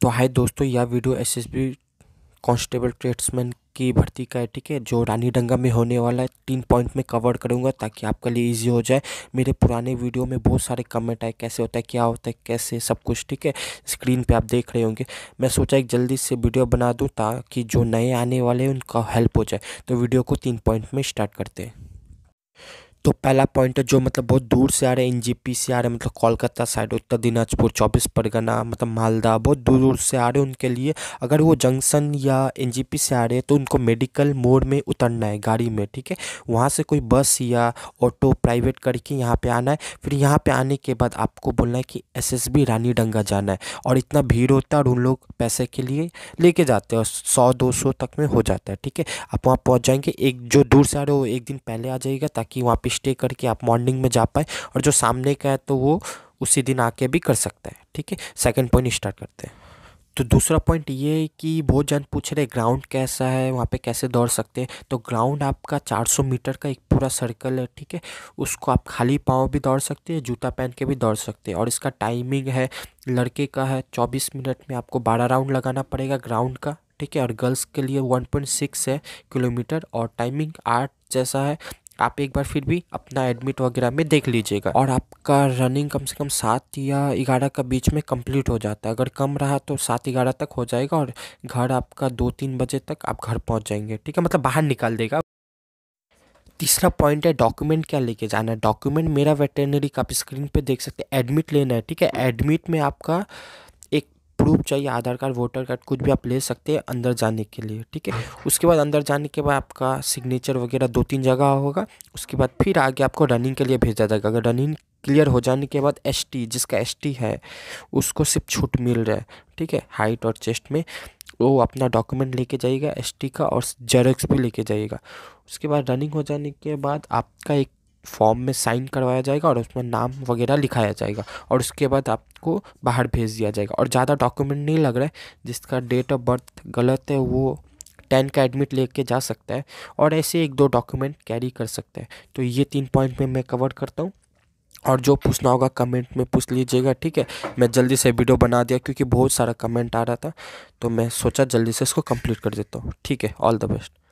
तो हाय दोस्तों यह वीडियो एसएसबी कांस्टेबल ट्रेड्समैन की भर्ती का है ठीक है जो रानी डंगा में होने वाला है तीन पॉइंट में कवर करूँगा ताकि आपके लिए इजी हो जाए मेरे पुराने वीडियो में बहुत सारे कमेंट आए कैसे होता है क्या होता है कैसे सब कुछ ठीक है स्क्रीन पे आप देख रहे होंगे मैं सोचा एक जल्दी से वीडियो बना दूँ ताकि जो नए आने वाले हैं उनका हेल्प हो जाए तो वीडियो को तीन पॉइंट में स्टार्ट करते हैं तो पहला पॉइंट है जो मतलब बहुत दूर से आ रहे हैं एन जी से आ रहे हैं मतलब कोलकाता साइड उत्तर दिनाजपुर चौबीस परगना मतलब मालदा बहुत दूर दूर से आ रहे हैं उनके लिए अगर वो जंक्शन या एन से आ रहे हैं तो उनको मेडिकल मोड में उतरना है गाड़ी में ठीक है वहाँ से कोई बस या ऑटो प्राइवेट करके यहाँ पर आना है फिर यहाँ पर आने के बाद आपको बोलना है कि एस एस बी रानी डंगा जाना है और इतना भीड़ होता है और उन लोग पैसे के लिए लेके जाते हैं और सौ दो सौ तक में हो जाता है ठीक है आप वहाँ पहुँच जाएंगे एक जो दूर से आ रहे हो एक दिन पहले आ जाएगा ताकि वहाँ पर स्टे करके आप मॉर्निंग में जा पाए और जो सामने का है तो वो उसी दिन आके भी कर सकता है ठीक है सेकेंड पॉइंट स्टार्ट करते हैं तो दूसरा पॉइंट ये है कि बहुत जन पूछ रहे ग्राउंड कैसा है वहाँ पे कैसे दौड़ सकते हैं तो ग्राउंड आपका 400 मीटर का एक पूरा सर्कल है ठीक है उसको आप खाली पाँव भी दौड़ सकते हैं जूता पहन के भी दौड़ सकते हैं और इसका टाइमिंग है लड़के का है 24 मिनट में आपको 12 राउंड लगाना पड़ेगा ग्राउंड का ठीक है और गर्ल्स के लिए वन है किलोमीटर और टाइमिंग आठ जैसा है आप एक बार फिर भी अपना एडमिट वगैरह में देख लीजिएगा और आपका रनिंग कम से कम सात या ग्यारह का बीच में कंप्लीट हो जाता है अगर कम रहा तो सात ग्यारह तक हो जाएगा और घर आपका दो तीन बजे तक आप घर पहुँच जाएंगे ठीक है मतलब बाहर निकाल देगा तीसरा पॉइंट है डॉक्यूमेंट क्या लेके जाना है डॉक्यूमेंट मेरा वेटरनरी का आप स्क्रीन पर देख सकते हैं एडमिट लेना है ठीक है एडमिट में आपका प्रूफ चाहिए आधार कार्ड वोटर कार्ड कुछ भी आप ले सकते हैं अंदर जाने के लिए ठीक है उसके बाद अंदर जाने के बाद आपका सिग्नेचर वगैरह दो तीन जगह होगा उसके बाद फिर आगे आपको रनिंग के लिए भेजा जाएगा अगर रनिंग क्लियर हो जाने के बाद एस जिसका एस है उसको सिर्फ छूट मिल रहा है ठीक है हाइट और चेस्ट में वो अपना डॉक्यूमेंट लेके जाइएगा एस का और जेरोक्स भी लेके जाइएगा उसके बाद रनिंग हो जाने के बाद आपका एक फॉर्म में साइन करवाया जाएगा और उसमें नाम वगैरह लिखाया जाएगा और उसके बाद आपको बाहर भेज दिया जाएगा और ज़्यादा डॉक्यूमेंट नहीं लग रहा है जिसका डेट ऑफ बर्थ गलत है वो टेन का एडमिट लेके जा सकता है और ऐसे एक दो डॉक्यूमेंट कैरी कर सकता है तो ये तीन पॉइंट में मैं कवर करता हूँ और जो पूछना होगा कमेंट में पूछ लीजिएगा ठीक है मैं जल्दी से वीडियो बना दिया क्योंकि बहुत सारा कमेंट आ रहा था तो मैं सोचा जल्दी से इसको कंप्लीट कर देता हूँ ठीक है ऑल द बेस्ट